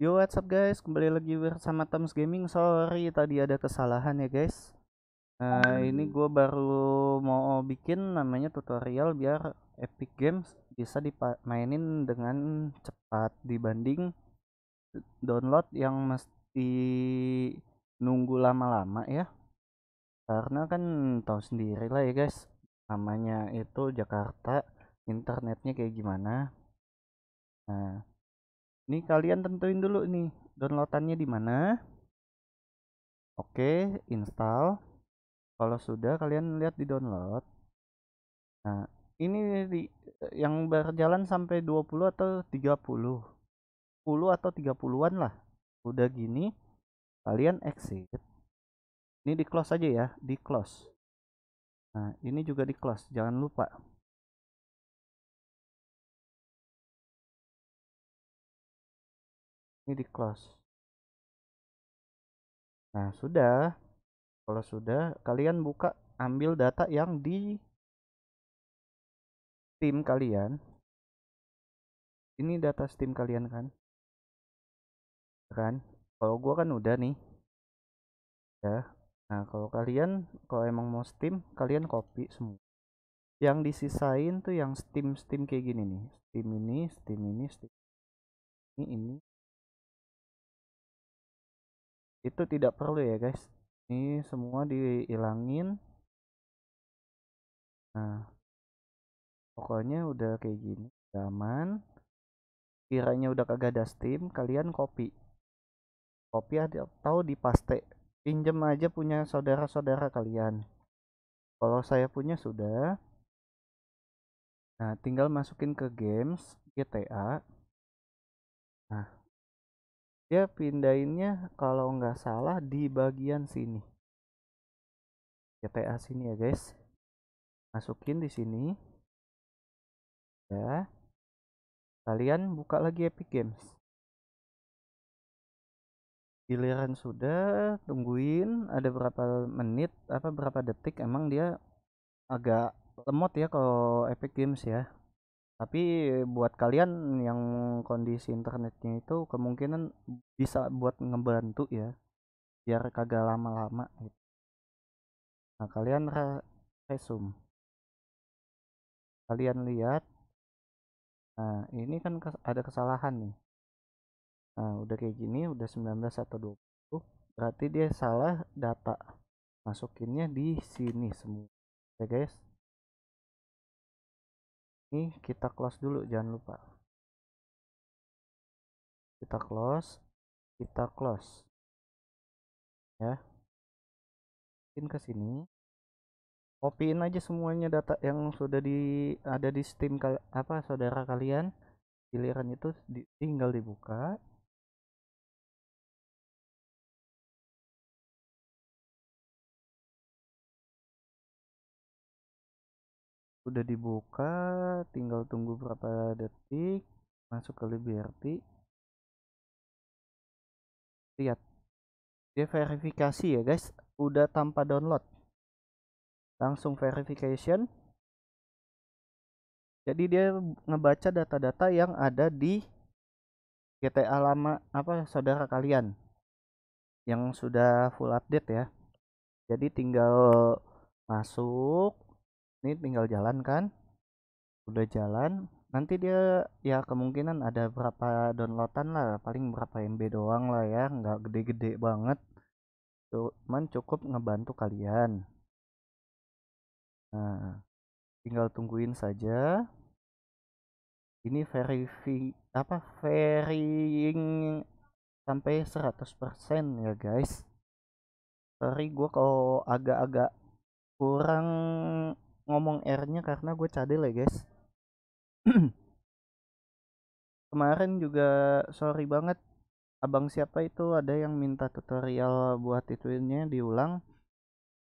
Yo what's up guys, kembali lagi bersama Tams Gaming Sorry tadi ada kesalahan ya guys Nah, Ini gue baru mau bikin namanya tutorial biar Epic Games bisa dimainin dengan cepat Dibanding download yang mesti nunggu lama-lama ya Karena kan tahu sendiri lah ya guys Namanya itu Jakarta, internetnya kayak gimana Nah Nih kalian tentuin dulu nih downloadannya di mana. Oke, install. Kalau sudah kalian lihat di download. Nah, ini di, yang berjalan sampai 20 atau 30. 10 atau 30-an lah. Udah gini kalian exit. Ini di close aja ya, di close. Nah, ini juga di close, jangan lupa. ini di close nah sudah kalau sudah kalian buka ambil data yang di tim kalian ini data Steam kalian kan kan kalau gua kan udah nih ya nah kalau kalian kalau emang mau Steam kalian copy semua yang disisain tuh yang Steam Steam kayak gini nih Steam ini Steam ini Steam ini ini itu tidak perlu ya guys ini semua dihilangin nah pokoknya udah kayak gini aman kiranya udah kagak ada steam kalian copy copy atau di paste pinjem aja punya saudara-saudara kalian kalau saya punya sudah nah tinggal masukin ke games GTA nah dia pindahinnya kalau nggak salah di bagian sini GTA sini ya guys masukin di sini ya kalian buka lagi Epic Games giliran sudah tungguin ada berapa menit apa berapa detik emang dia agak lemot ya kalau Epic Games ya tapi buat kalian yang kondisi internetnya itu kemungkinan bisa buat ngebantu ya biar kagak lama-lama gitu. nah kalian re resume kalian lihat nah ini kan ada kesalahan nih nah udah kayak gini udah 19 atau 20 berarti dia salah data masukinnya di sini semua ya guys ini kita close dulu jangan lupa kita close kita close ya in ke sini copyin aja semuanya data yang sudah di ada di Steam apa saudara kalian giliran itu di, tinggal dibuka udah dibuka tinggal tunggu berapa detik masuk ke Liberty lihat dia verifikasi ya guys udah tanpa download langsung verification jadi dia ngebaca data-data yang ada di GTA lama apa saudara kalian yang sudah full update ya jadi tinggal masuk ini tinggal jalan kan udah jalan nanti dia ya kemungkinan ada berapa downloadan lah paling berapa MB doang lah ya nggak gede-gede banget cuman cukup ngebantu kalian nah tinggal tungguin saja ini verifi apa varying sampai 100% ya guys sorry gua kalau agak-agak kurang ngomong R-nya karena gue cadel ya guys kemarin juga sorry banget abang siapa itu ada yang minta tutorial buat itu-nya diulang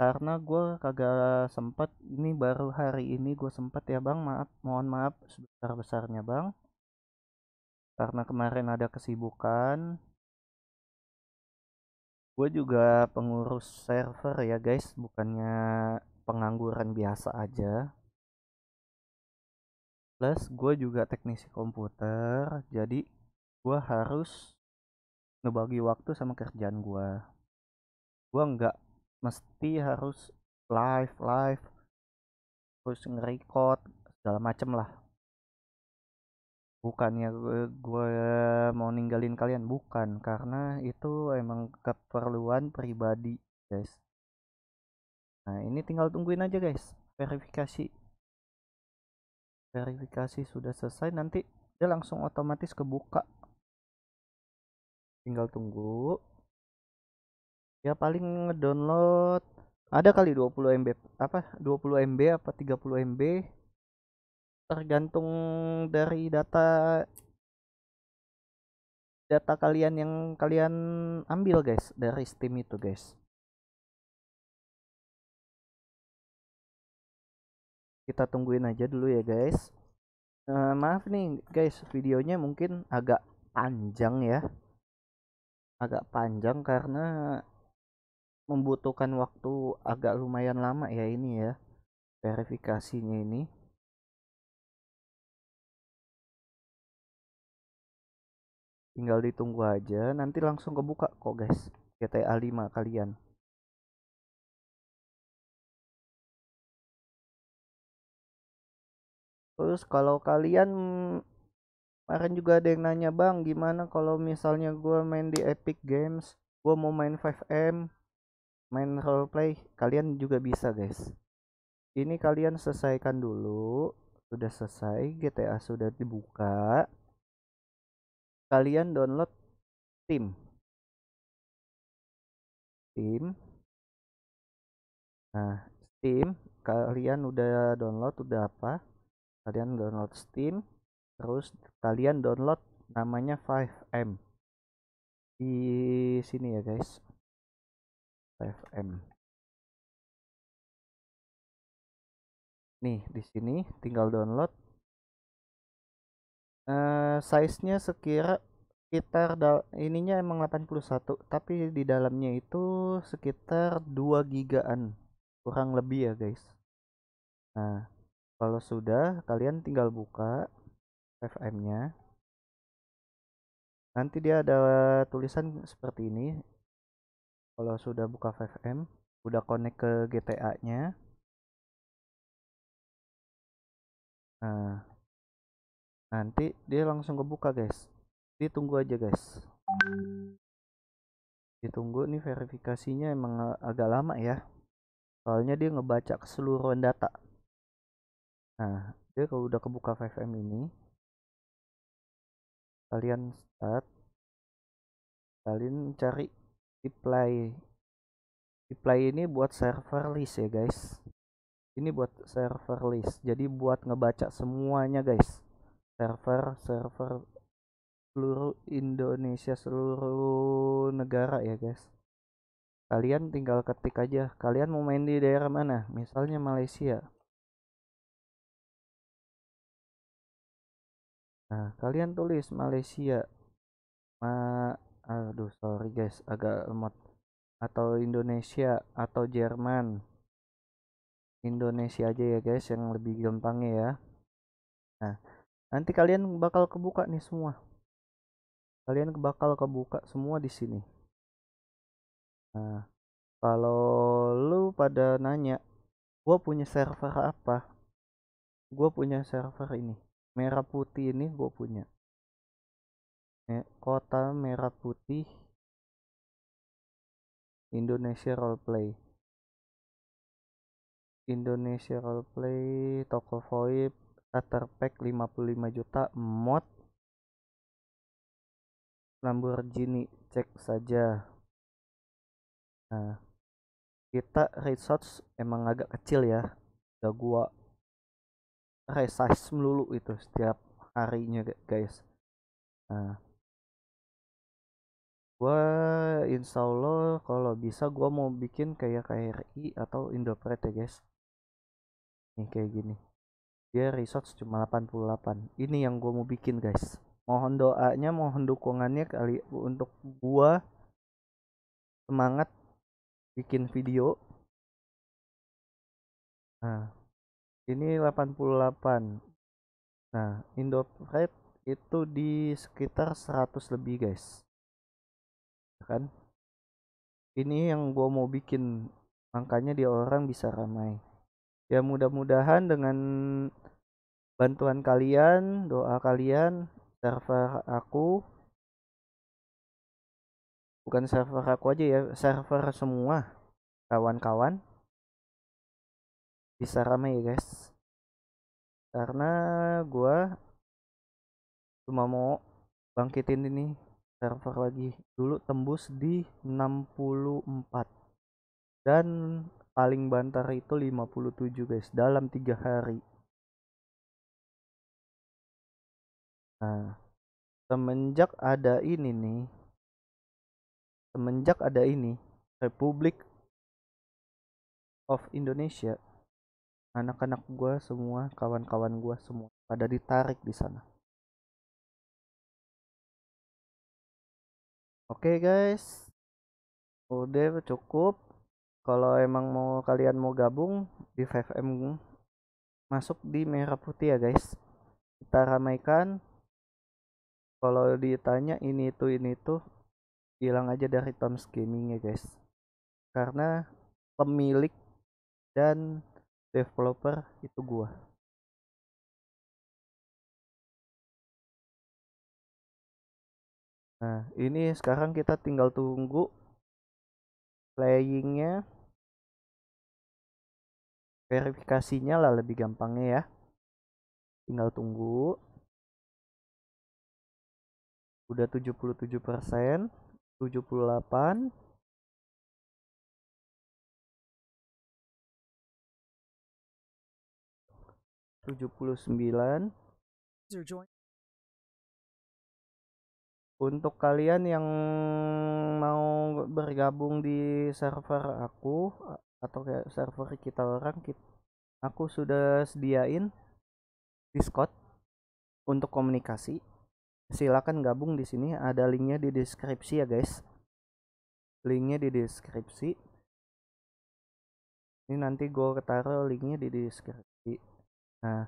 karena gue kagak sempat ini baru hari ini gue sempat ya bang maaf mohon maaf sebesar besarnya bang karena kemarin ada kesibukan gue juga pengurus server ya guys bukannya pengangguran biasa aja plus gue juga teknisi komputer jadi gue harus ngebagi waktu sama kerjaan gue gue nggak mesti harus live live terus record segala macem lah bukannya gue, gue mau ninggalin kalian bukan karena itu emang keperluan pribadi guys Nah, ini tinggal tungguin aja guys. Verifikasi. Verifikasi sudah selesai nanti dia langsung otomatis kebuka. Tinggal tunggu. Ya paling ngedownload ada kali 20 MB apa 20 MB apa 30 MB tergantung dari data data kalian yang kalian ambil guys dari Steam itu guys. kita tungguin aja dulu ya guys uh, maaf nih guys videonya mungkin agak panjang ya agak panjang karena membutuhkan waktu agak lumayan lama ya ini ya verifikasinya ini tinggal ditunggu aja nanti langsung kebuka kok guys GTA 5 kalian terus kalau kalian kemarin juga ada yang nanya bang gimana kalau misalnya gue main di Epic Games gue mau main 5M main roleplay kalian juga bisa guys ini kalian selesaikan dulu sudah selesai GTA sudah dibuka kalian download Steam, Steam, nah Steam kalian udah download udah apa kalian download Steam terus kalian download namanya 5M di sini ya guys 5M nih di sini tinggal download uh, size-nya sekira sekitar ininya emang 81 tapi di dalamnya itu sekitar 2 gigaan kurang lebih ya guys nah kalau sudah, kalian tinggal buka FM-nya. Nanti dia ada tulisan seperti ini. Kalau sudah buka FM, udah connect ke GTA-nya. Nah, nanti dia langsung kebuka, guys. Ditunggu aja, guys. Ditunggu nih verifikasinya emang agak lama ya. Soalnya dia ngebaca keseluruhan data. Nah, jadi kalau udah kebuka 5M ini, kalian start, kalian cari reply. Reply ini buat server list ya guys. Ini buat server list, jadi buat ngebaca semuanya guys. Server, server seluruh Indonesia, seluruh negara ya guys. Kalian tinggal ketik aja, kalian mau main di daerah mana? Misalnya Malaysia Nah, kalian tulis Malaysia. Ma aduh, sorry guys, agak lemot. Atau Indonesia atau Jerman. Indonesia aja ya guys yang lebih gampangnya ya. Nah, nanti kalian bakal kebuka nih semua. Kalian bakal kebuka semua di sini. Nah, kalau lu pada nanya, gue punya server apa? Gue punya server ini merah putih ini gue punya ya, kota merah putih Indonesia roleplay Indonesia roleplay toko VoIP starter pack 55 juta mod Lamborghini cek saja nah kita resource emang agak kecil ya udah gua resize melulu itu setiap harinya guys nah gue insya Allah kalau bisa gue mau bikin kayak KRI atau Indopret ya guys nih kayak gini dia resource cuma 88 ini yang gue mau bikin guys mohon doanya mohon dukungannya kali untuk gue semangat bikin video nah ini 88 nah Indo rate itu di sekitar 100 lebih guys ya kan ini yang gua mau bikin makanya dia orang bisa ramai ya mudah-mudahan dengan bantuan kalian doa kalian server aku bukan server aku aja ya server semua kawan-kawan bisa ramai ya guys karena gua cuma mau bangkitin ini server lagi dulu tembus di 64 dan paling bantar itu 57 guys dalam tiga hari nah semenjak ada ini nih semenjak ada ini Republik of Indonesia anak-anak gue semua kawan-kawan gue semua pada ditarik di sana oke okay, guys udah cukup kalau emang mau kalian mau gabung di 5M masuk di merah putih ya guys kita ramaikan kalau ditanya ini itu ini itu hilang aja dari Tom's Gaming ya guys karena pemilik dan developer itu gua nah ini sekarang kita tinggal tunggu playingnya verifikasinya lah lebih gampangnya ya tinggal tunggu udah 77 persen 78 79 untuk kalian yang mau bergabung di server aku atau kayak server kita orang kita, aku sudah sediain Discord untuk komunikasi silahkan gabung di sini ada linknya di deskripsi ya guys linknya di deskripsi ini nanti gue taruh linknya di deskripsi Nah,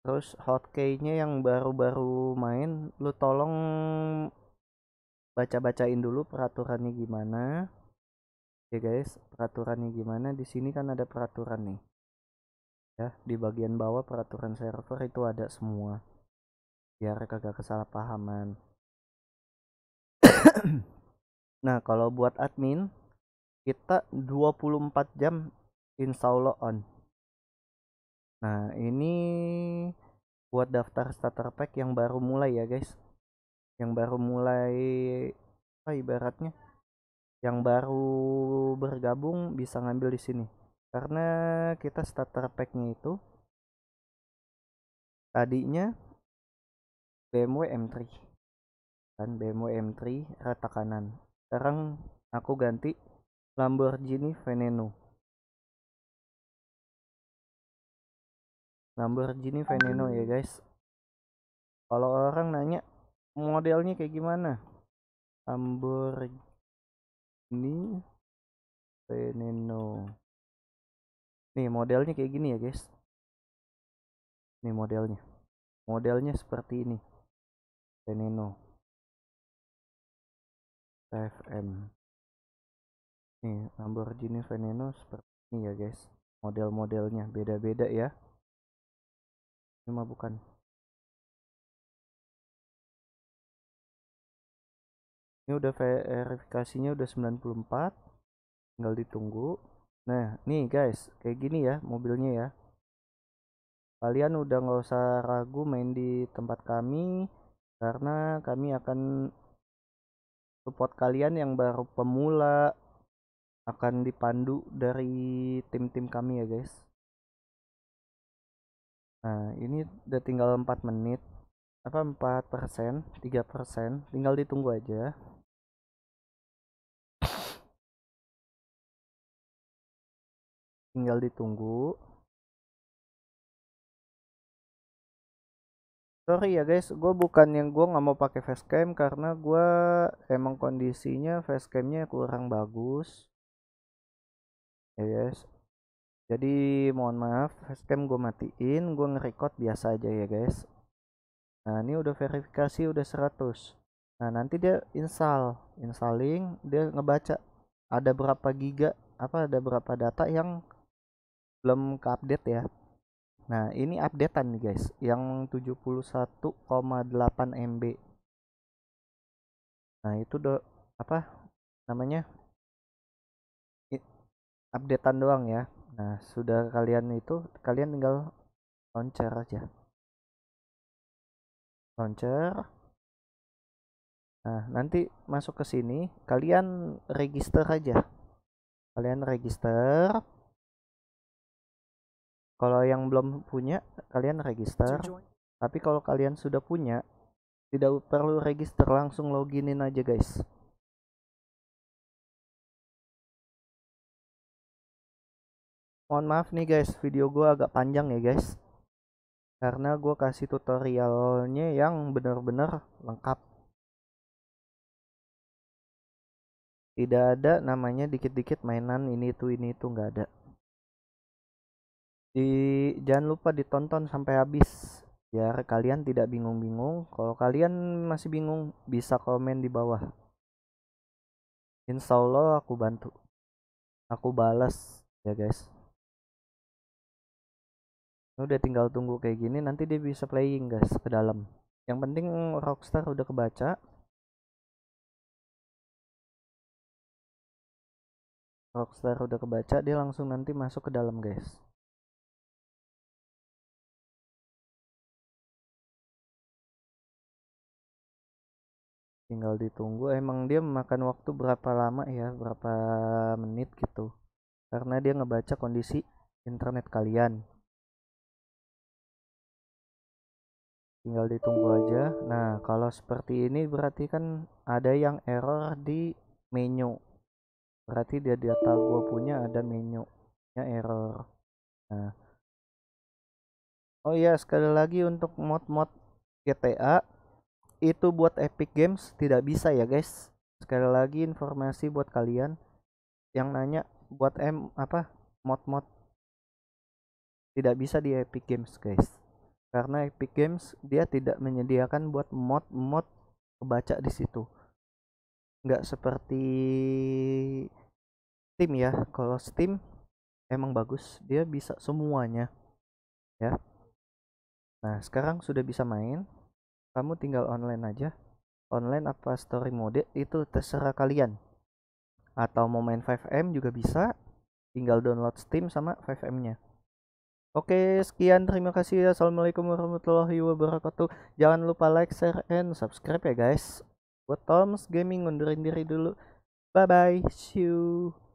terus hotkey-nya yang baru-baru main lu tolong baca-bacain dulu peraturannya gimana. Oke guys, peraturannya gimana? Di sini kan ada peraturan nih. Ya, di bagian bawah peraturan server itu ada semua. Biar kagak kesalahpahaman. nah, kalau buat admin kita 24 jam insya Allah on. Nah, ini buat daftar starter pack yang baru mulai ya, guys. Yang baru mulai apa ibaratnya? Yang baru bergabung bisa ngambil di sini. Karena kita starter packnya itu tadinya BMW M3 dan BMW M3 rata kanan. Sekarang aku ganti Lamborghini Veneno. Lamborghini Veneno ya guys kalau orang nanya modelnya kayak gimana Lamborghini Veneno nih modelnya kayak gini ya guys nih modelnya modelnya seperti ini Veneno FM nih Lamborghini Veneno seperti ini ya guys model-modelnya beda-beda ya bukan. ini udah verifikasinya udah 94 tinggal ditunggu nah nih guys kayak gini ya mobilnya ya kalian udah nggak usah ragu main di tempat kami karena kami akan support kalian yang baru pemula akan dipandu dari tim-tim kami ya guys Nah, ini udah tinggal 4 menit. Apa 4 persen, 3 persen. Tinggal ditunggu aja. Tinggal ditunggu. Sorry ya guys, gue bukan yang gue nggak mau pakai facecam karena gue emang kondisinya facecamnya kurang bagus. Ya guys, jadi mohon maaf facecam gue matiin gue ngerekord biasa aja ya guys nah ini udah verifikasi udah 100 nah nanti dia install installing dia ngebaca ada berapa giga apa ada berapa data yang belum ke update ya nah ini updatean nih guys yang 71,8 MB nah itu do apa namanya updatean doang ya Nah, sudah kalian itu, kalian tinggal launcher aja. Launcher. Nah, nanti masuk ke sini, kalian register aja. Kalian register. Kalau yang belum punya, kalian register. Tapi kalau kalian sudah punya, tidak perlu register, langsung loginin aja, guys. mohon maaf nih guys video gue agak panjang ya guys karena gue kasih tutorialnya yang bener-bener lengkap tidak ada namanya dikit-dikit mainan ini tuh ini tuh nggak ada di jangan lupa ditonton sampai habis biar kalian tidak bingung-bingung kalau kalian masih bingung bisa komen di bawah insya Allah aku bantu aku balas ya guys udah tinggal tunggu kayak gini nanti dia bisa playing guys ke dalam yang penting Rockstar udah kebaca Rockstar udah kebaca dia langsung nanti masuk ke dalam guys tinggal ditunggu emang dia makan waktu berapa lama ya berapa menit gitu karena dia ngebaca kondisi internet kalian tinggal ditunggu aja nah kalau seperti ini berarti kan ada yang error di menu berarti dia data gua punya ada menu nya error nah oh iya sekali lagi untuk mod-mod GTA itu buat Epic Games tidak bisa ya guys sekali lagi informasi buat kalian yang nanya buat M apa mod-mod tidak bisa di Epic Games guys karena Epic Games dia tidak menyediakan buat mod-mod kebaca di situ nggak seperti Steam ya kalau Steam emang bagus dia bisa semuanya ya nah sekarang sudah bisa main kamu tinggal online aja online apa story mode itu terserah kalian atau mau main 5M juga bisa tinggal download Steam sama 5M nya Oke, sekian. Terima kasih. Assalamualaikum warahmatullahi wabarakatuh. Jangan lupa like, share, and subscribe ya guys. Buat Tom's Gaming undurin diri dulu. Bye-bye. See you.